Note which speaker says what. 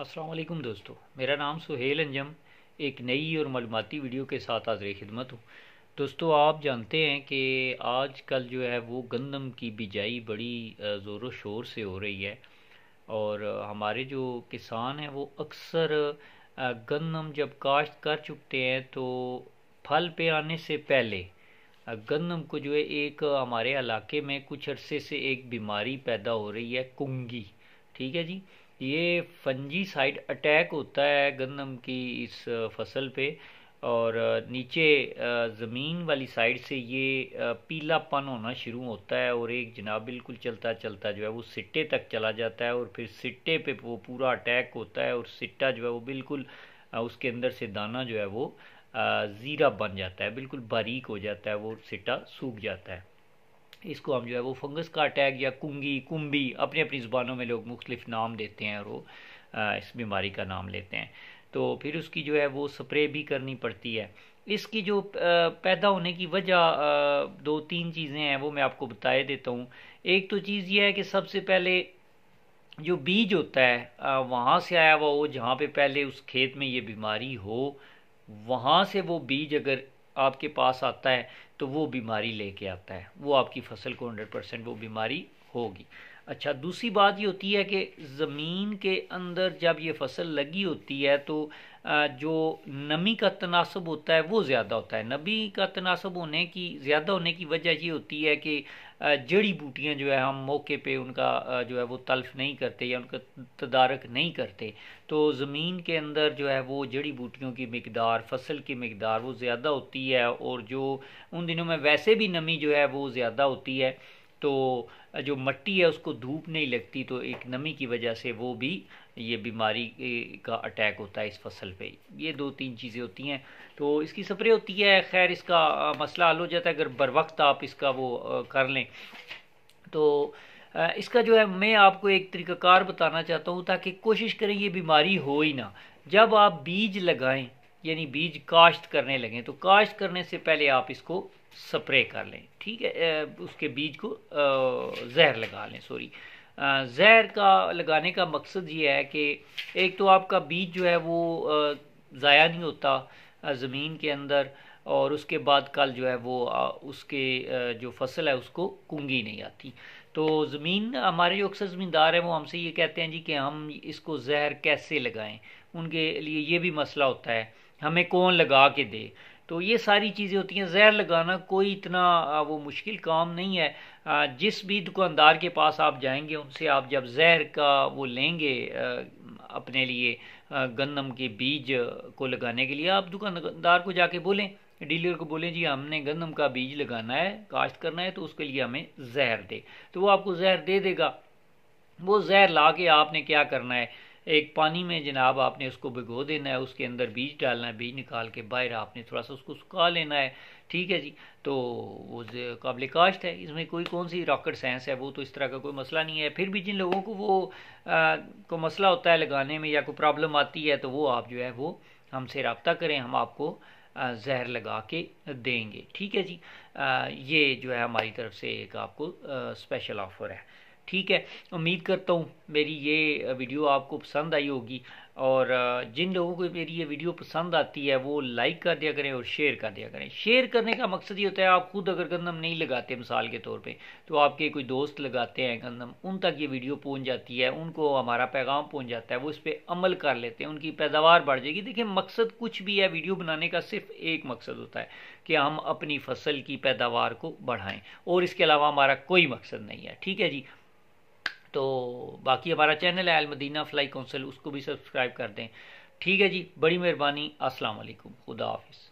Speaker 1: असलकुम दोस्तों मेरा नाम सुहेल अंजम एक नई और मालूमती वीडियो के साथ हाजिर खिदमत हूँ दोस्तों आप जानते हैं कि आज कल जो है वो गंदम की बिजाई बड़ी ज़ोर शोर से हो रही है और हमारे जो किसान हैं वो अक्सर गंदम जब काश्त कर चुकते हैं तो फल पे आने से पहले गंदम को जो है एक हमारे इलाके में कुछ अरसे से एक बीमारी पैदा हो रही है कुंगी ठीक है जी ये फंजी साइड अटैक होता है गंदम की इस फसल पे और नीचे ज़मीन वाली साइड से ये पीलापन होना शुरू होता है और एक जनाब बिल्कुल चलता चलता जो है वो सिट्टे तक चला जाता है और फिर सिट्टे पे वो पूरा अटैक होता है और सिट्टा जो है वो बिल्कुल उसके अंदर से दाना जो है वो ज़ीरा बन जाता है बिल्कुल बारीक हो जाता है वो सिट्टा सूख जाता है इसको हम जो है वो फंगस का अटैक या कुंगी कुंभी अपनी अपनी ज़ुबानों में लोग मुख्तलिफ नाम देते हैं और वो इस बीमारी का नाम लेते हैं तो फिर उसकी जो है वो स्प्रे भी करनी पड़ती है इसकी जो पैदा होने की वजह दो तीन चीज़ें हैं वो मैं आपको बताए देता हूँ एक तो चीज़ यह है कि सबसे पहले जो बीज होता है वहाँ से आया हुआ हो जहाँ पे पहले उस खेत में ये बीमारी हो वहाँ से वो बीज अगर आपके पास आता है तो वो बीमारी लेके आता है वो आपकी फसल को हंड्रेड परसेंट वो बीमारी होगी अच्छा दूसरी बात ये होती है कि ज़मीन के अंदर जब ये फसल लगी होती है तो जो नमी का तनासब होता है वो ज़्यादा होता है नमी का तनासब होने की ज़्यादा होने की वजह ये होती है कि जड़ी बूटियाँ जो है हम मौके पे उनका जो है वो तल्फ नहीं करते या उनका तदारक नहीं करते तो ज़मीन के अंदर जो है वो जड़ी बूटियों की मकदार फसल की मकदार वो ज़्यादा होती है और जो उन दिनों में वैसे भी नमी जो है वो ज़्यादा होती है तो जो मट्टी है उसको धूप नहीं लगती तो एक नमी की वजह से वो भी ये बीमारी का अटैक होता है इस फसल पे ये दो तीन चीज़ें होती हैं तो इसकी स्प्रे होती है खैर इसका मसला हल हो जाता है अगर बर वक्त आप इसका वो कर लें तो इसका जो है मैं आपको एक तरीकाकार बताना चाहता हूँ ताकि कोशिश करें ये बीमारी हो ही ना जब आप बीज लगाएं यानी बीज काश्त करने लगें तो काश्त करने से पहले आप इसको स्प्रे कर लें ठीक है उसके बीज को जहर लगा लें सॉरी जहर का लगाने का मकसद ये है कि एक तो आपका बीज जो है वो ज़ाया नहीं होता ज़मीन के अंदर और उसके बाद कल जो है वो उसके जो फसल है उसको कुंगी नहीं आती तो ज़मीन हमारे जो अक्सर ज़मींदार हैं वो हमसे ये कहते हैं जी कि हम इसको जहर कैसे लगाएं उनके लिए ये भी मसला होता है हमें कौन लगा के दे तो ये सारी चीज़ें होती हैं जहर लगाना कोई इतना वो मुश्किल काम नहीं है जिस भी दुकानदार के पास आप जाएंगे उनसे आप जब जहर का वो लेंगे अपने लिए गंदम के बीज को लगाने के लिए आप दुकानदार को जाके बोलें डीलर को बोलें जी हमने गंदम का बीज लगाना है काश्त करना है तो उसके लिए हमें जहर दे तो वो आपको जहर दे देगा वो जहर ला के आपने क्या करना है एक पानी में जनाब आपने उसको भिगो देना है उसके अंदर बीज डालना है बीज निकाल के बाहर आपने थोड़ा सा उसको सुखा लेना है ठीक है जी तो वो काबिल काश्त है इसमें कोई कौन सी रॉकेट साइंस है वो तो इस तरह का कोई मसला नहीं है फिर भी जिन लोगों को वो आ, को मसला होता है लगाने में या कोई प्रॉब्लम आती है तो वो आप जो है वो हमसे रबता करें हम आपको जहर लगा के देंगे ठीक है जी आ, ये जो है हमारी तरफ से एक आपको आ, स्पेशल ऑफ़र है ठीक है उम्मीद करता हूँ मेरी ये वीडियो आपको पसंद आई होगी और जिन लोगों को मेरी ये वीडियो पसंद आती है वो लाइक कर दिया करें और शेयर कर दिया करें शेयर करने का मकसद ये होता है आप खुद अगर गंदम नहीं लगाते मिसाल के तौर पे तो आपके कोई दोस्त लगाते हैं गंदम उन तक ये वीडियो पहुंच जाती है उनको हमारा पैगाम पहुंच जाता है वो इस पर अमल कर लेते हैं उनकी पैदावार बढ़ जाएगी देखिए मकसद कुछ भी है वीडियो बनाने का सिर्फ एक मकसद होता है कि हम अपनी फसल की पैदावार को बढ़ाएँ और इसके अलावा हमारा कोई मकसद नहीं है ठीक है जी तो बाकी हमारा चैनल है अलमदीना फ्लाई काउंसिल उसको भी सब्सक्राइब कर दें ठीक है जी बड़ी मेहरबानी असलकुम खुदा हाफिज़